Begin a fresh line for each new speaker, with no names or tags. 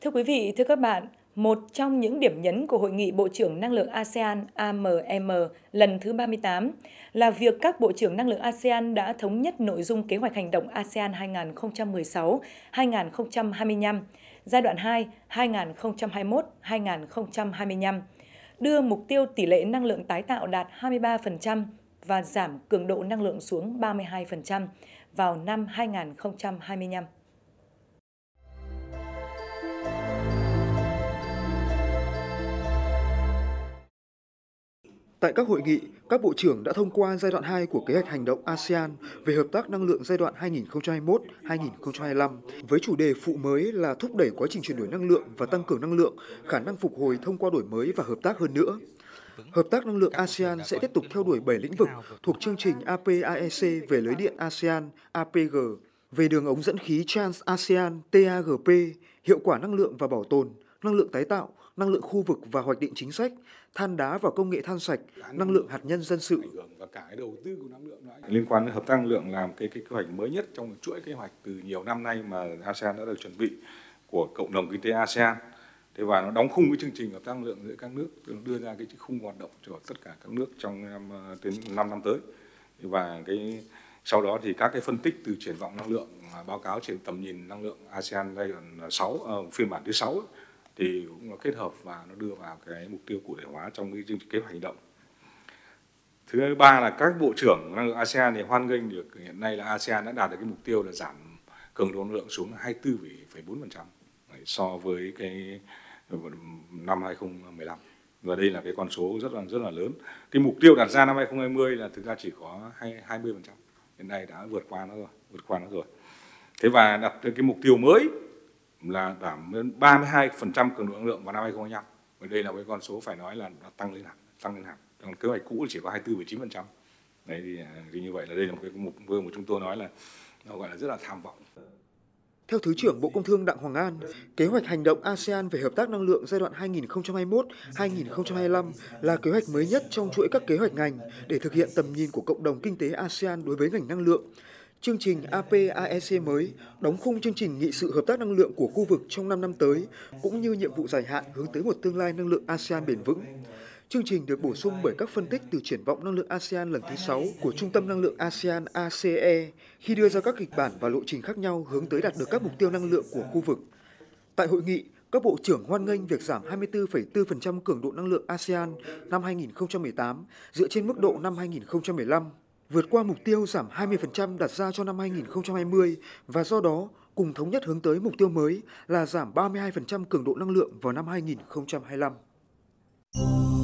Thưa quý vị, thưa các bạn, một trong những điểm nhấn của Hội nghị Bộ trưởng Năng lượng ASEAN AMM lần thứ 38 là việc các Bộ trưởng Năng lượng ASEAN đã thống nhất nội dung kế hoạch hành động ASEAN 2016-2025, giai đoạn 2 2021-2025, đưa mục tiêu tỷ lệ năng lượng tái tạo đạt 23% và giảm cường độ năng lượng xuống 32% vào năm 2025.
Tại các hội nghị, các bộ trưởng đã thông qua giai đoạn 2 của kế hoạch hành động ASEAN về hợp tác năng lượng giai đoạn 2021-2025 với chủ đề phụ mới là thúc đẩy quá trình chuyển đổi năng lượng và tăng cường năng lượng, khả năng phục hồi thông qua đổi mới và hợp tác hơn nữa. Hợp tác năng lượng ASEAN sẽ tiếp tục theo đuổi 7 lĩnh vực thuộc chương trình APAEC về lưới điện ASEAN, APG, về đường ống dẫn khí Trans-ASEAN, TAGP, hiệu quả năng lượng và bảo tồn – năng lượng tái tạo, năng lượng khu vực và hoạch định chính sách, than đá và công nghệ than sạch, năng lượng hạt nhân dân sự.
Liên quan đến hợp tác năng lượng làm cái, cái kế hoạch mới nhất trong chuỗi kế hoạch từ nhiều năm nay mà ASEAN đã được chuẩn bị của cộng đồng kinh tế ASEAN. Thế và nó đóng khung cái chương trình hợp tác năng lượng giữa các nước đưa ra cái khung hoạt động cho tất cả các nước trong năm ờ, đến 5 năm tới. Và cái sau đó thì các cái phân tích từ triển vọng năng lượng ờ, báo cáo trên tầm nhìn năng lượng ASEAN đây là 6 uh, phiên bản thứ 6 thì cũng nó kết hợp và nó đưa vào cái mục tiêu cụ thể hóa trong cái chương trình kế hoạch hành động thứ ba là các bộ trưởng năng lượng ASEAN thì hoan nghênh được hiện nay là ASEAN đã đạt được cái mục tiêu là giảm cường độ năng lượng xuống là 24,4% so với cái năm 2015 và đây là cái con số rất là rất là lớn cái mục tiêu đặt ra năm 2020 là thực ra chỉ có 20% hiện nay đã vượt qua nó rồi vượt qua nó rồi thế và đặt cái mục tiêu mới là giảm hơn 32% cường độ năng lượng vào năm 2025. Và đây là cái con số phải nói là nó tăng lên hẳn, tăng lên hẳn. Còn kế hoạch cũ chỉ có 24,9%. Đấy thì, à, thì như vậy là đây là một cái mục tiêu mà chúng tôi nói là nó gọi là rất là tham vọng.
Theo Thứ trưởng Bộ Công Thương Đặng Hoàng An, kế hoạch hành động ASEAN về hợp tác năng lượng giai đoạn 2021-2025 là kế hoạch mới nhất trong chuỗi các kế hoạch ngành để thực hiện tầm nhìn của cộng đồng kinh tế ASEAN đối với ngành năng lượng. Chương trình APAEC mới đóng khung chương trình nghị sự hợp tác năng lượng của khu vực trong 5 năm tới, cũng như nhiệm vụ dài hạn hướng tới một tương lai năng lượng ASEAN bền vững. Chương trình được bổ sung bởi các phân tích từ triển vọng năng lượng ASEAN lần thứ 6 của Trung tâm Năng lượng ASEAN ACE khi đưa ra các kịch bản và lộ trình khác nhau hướng tới đạt được các mục tiêu năng lượng của khu vực. Tại hội nghị, các bộ trưởng hoan nghênh việc giảm 24,4% cường độ năng lượng ASEAN năm 2018 dựa trên mức độ năm 2015 vượt qua mục tiêu giảm 20% đặt ra cho năm 2020 và do đó cùng thống nhất hướng tới mục tiêu mới là giảm 32% cường độ năng lượng vào năm 2025.